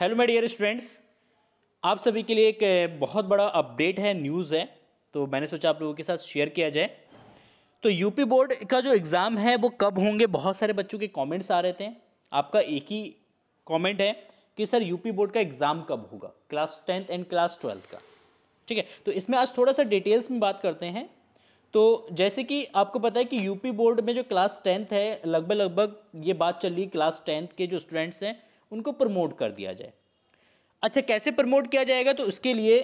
hello my dear students आप सभी के लिए एक बहुत बड़ा अपडेट है न्यूज़ है तो मैंने सोचा आप लोगों के साथ शेयर किया जाए तो यूपी बोर्ड का जो एग्ज़ाम है वो कब होंगे बहुत सारे बच्चों के कमेंट्स आ रहे थे आपका एक ही कमेंट है कि सर यूपी बोर्ड का एग्ज़ाम कब होगा class tenth and class twelfth का ठीक है तो इसमें आज थोड़ा सा डिटेल्स में बात करते हैं तो जैसे कि आपको पता है कि यूपी बोर्ड में जो क्लास टेंथ है लगभग लगभग ये बात चल रही क्लास टेंथ के जो स्टूडेंट्स हैं उनको प्रमोट कर दिया जाए अच्छा कैसे प्रमोट किया जाएगा तो उसके लिए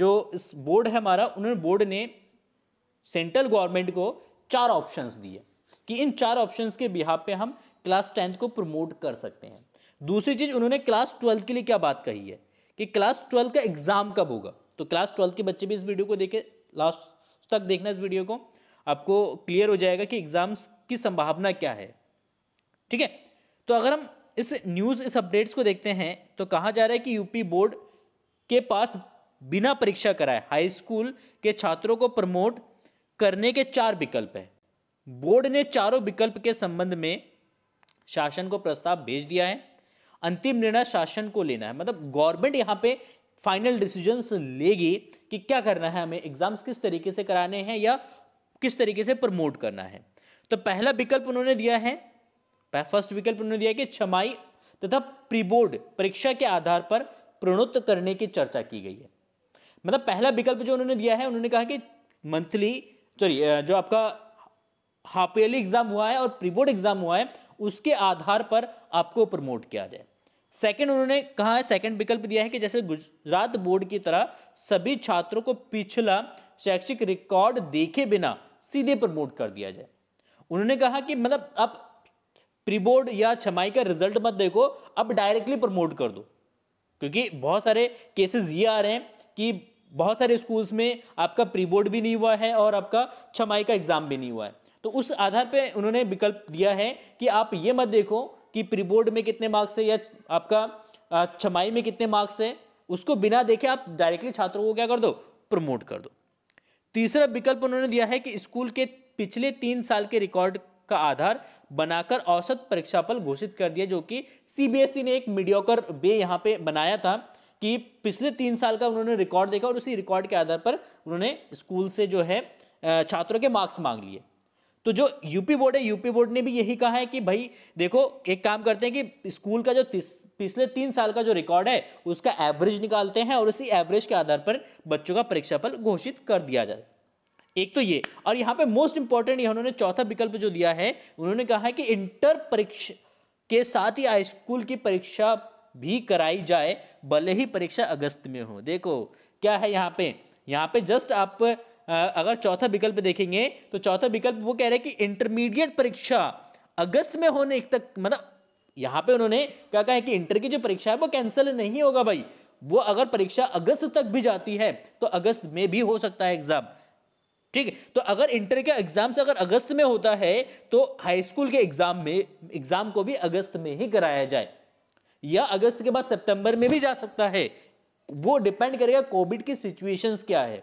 जो इस बोर्ड है हमारा उन्होंने बोर्ड ने सेंट्रल गवर्नमेंट को चार ऑप्शंस दिए कि इन चार ऑप्शंस के बिहाब पे हम क्लास टेंथ को प्रमोट कर सकते हैं दूसरी चीज़ उन्होंने क्लास ट्वेल्थ के लिए क्या बात कही है कि क्लास ट्वेल्थ का एग्ज़ाम कब होगा तो क्लास ट्वेल्थ के बच्चे भी इस वीडियो को देखे लास्ट तक देखना इस वीडियो को आपको क्लियर हो जाएगा कि एग्ज़ाम्स की संभावना क्या है ठीक है तो अगर हम इस न्यूज़ इस अपडेट्स को देखते हैं तो कहा जा रहा है कि यूपी बोर्ड के पास बिना परीक्षा कराए हाई स्कूल के छात्रों को प्रमोट करने के चार विकल्प हैं बोर्ड ने चारों विकल्प के संबंध में शासन को प्रस्ताव भेज दिया है अंतिम निर्णय शासन को लेना है मतलब गवर्नमेंट यहाँ पे फाइनल डिसीजंस लेगी कि क्या करना है हमें एग्जाम्स किस तरीके से कराने हैं या किस तरीके से प्रमोट करना है तो पहला विकल्प उन्होंने दिया है फर्स्ट विकल्प उन्होंने दिया कि छमाई तथा प्रीबोर्ड परीक्षा के आधार पर प्रणोत्त करने की चर्चा की गई है मतलब पहला विकल्प जो उन्होंने दिया है उन्होंने कहा कि मंथली सॉरी जो आपका हाफ ईयरली एग्जाम हुआ है और प्रीबोर्ड एग्जाम हुआ है उसके आधार पर आपको प्रमोट किया जाए सेकंड उन्होंने कहा है सेकंड विकल्प दिया है कि जैसे गुजरात बोर्ड की तरह सभी छात्रों को पिछला शैक्षिक रिकॉर्ड देखे बिना सीधे प्रमोट कर दिया जाए उन्होंने कहा कि मतलब आप प्री बोर्ड या छमाई का रिजल्ट मत देखो अब डायरेक्टली प्रमोट कर दो क्योंकि बहुत सारे केसेस ये आ रहे हैं कि बहुत सारे स्कूल्स में आपका प्री बोर्ड भी नहीं हुआ है और आपका छमाई का एग्ज़ाम भी नहीं हुआ है तो उस आधार पे उन्होंने विकल्प दिया है कि आप ये मत देखो कि प्री बोर्ड में कितने मार्क्स है या आपका छमाई में कितने मार्क्स है उसको बिना देखे आप डायरेक्टली छात्रों को क्या कर दो प्रमोट कर दो तीसरा विकल्प उन्होंने दिया है कि स्कूल के पिछले तीन साल के रिकॉर्ड का आधार बनाकर औसत परीक्षाफल घोषित कर दिया जो कि सीबीएसई e ने एक मीडियोकर बे यहाँ पे बनाया था कि पिछले तीन साल का उन्होंने रिकॉर्ड देखा और उसी रिकॉर्ड के आधार पर उन्होंने स्कूल से जो है छात्रों के मार्क्स मांग लिए तो जो यूपी बोर्ड है यूपी बोर्ड ने भी यही कहा है कि भाई देखो एक काम करते हैं कि स्कूल का जो पिछले तीन साल का जो रिकॉर्ड है उसका एवरेज निकालते हैं और उसी एवरेज के आधार पर बच्चों का परीक्षाफल घोषित कर दिया जाए एक तो ये और यहाँ पे मोस्ट इंपॉर्टेंट उन्होंने चौथा विकल्प जो दिया है उन्होंने कहा है कि इंटर परीक्षा के साथ ही हाई स्कूल की परीक्षा भी कराई जाए भले ही परीक्षा अगस्त में हो देखो क्या है यहाँ पे यहाँ पे जस्ट आप अगर चौथा विकल्प देखेंगे तो चौथा विकल्प वो कह रहे हैं कि इंटरमीडिएट परीक्षा अगस्त में होने तक मतलब यहाँ पे उन्होंने क्या कहा है कि इंटर की जो परीक्षा है वो कैंसिल नहीं होगा भाई वो अगर परीक्षा अगस्त तक भी जाती है तो अगस्त में भी हो सकता है एग्जाम ठीक है तो अगर इंटर के एग्जाम्स अगर अगस्त में होता है तो हाई स्कूल के एग्जाम में एग्जाम को भी अगस्त में ही कराया जाए या अगस्त के बाद सितंबर में भी जा सकता है वो डिपेंड करेगा कोविड की सिचुएशंस क्या है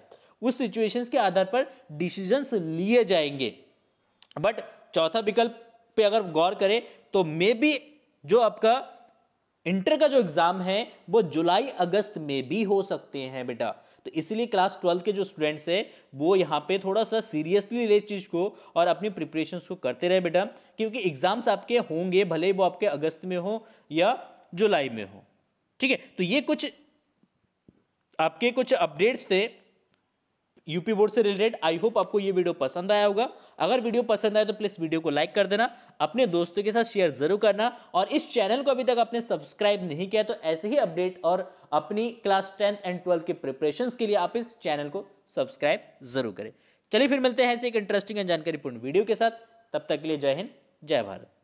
उस सिचुएशंस के आधार पर डिसीजंस लिए जाएंगे बट चौथा विकल्प पे अगर गौर करें तो मे बी जो आपका इंटर का जो एग्ज़ाम है वो जुलाई अगस्त में भी हो सकते हैं बेटा तो इसलिए क्लास ट्वेल्थ के जो स्टूडेंट्स है वो यहाँ पे थोड़ा सा सीरियसली ले चीज़ को और अपनी प्रिपरेशन को करते रहे बेटा क्योंकि एग्जाम्स आपके होंगे भले ही वो आपके अगस्त में हो या जुलाई में हो ठीक है तो ये कुछ आपके कुछ अपडेट्स थे यूपी बोर्ड से रिलेटेड आई होप आपको ये वीडियो पसंद आया होगा अगर वीडियो पसंद आए तो प्लीज़ वीडियो को लाइक कर देना अपने दोस्तों के साथ शेयर जरूर करना और इस चैनल को अभी तक आपने सब्सक्राइब नहीं किया तो ऐसे ही अपडेट और अपनी क्लास टेंथ एंड ट्वेल्थ के प्रिपरेशन के लिए आप इस चैनल को सब्सक्राइब जरूर करें चलिए फिर मिलते हैं ऐसे एक इंटरेस्टिंग एंड जानकारीपूर्ण वीडियो के साथ तब तक के लिए जय हिंद जय भारत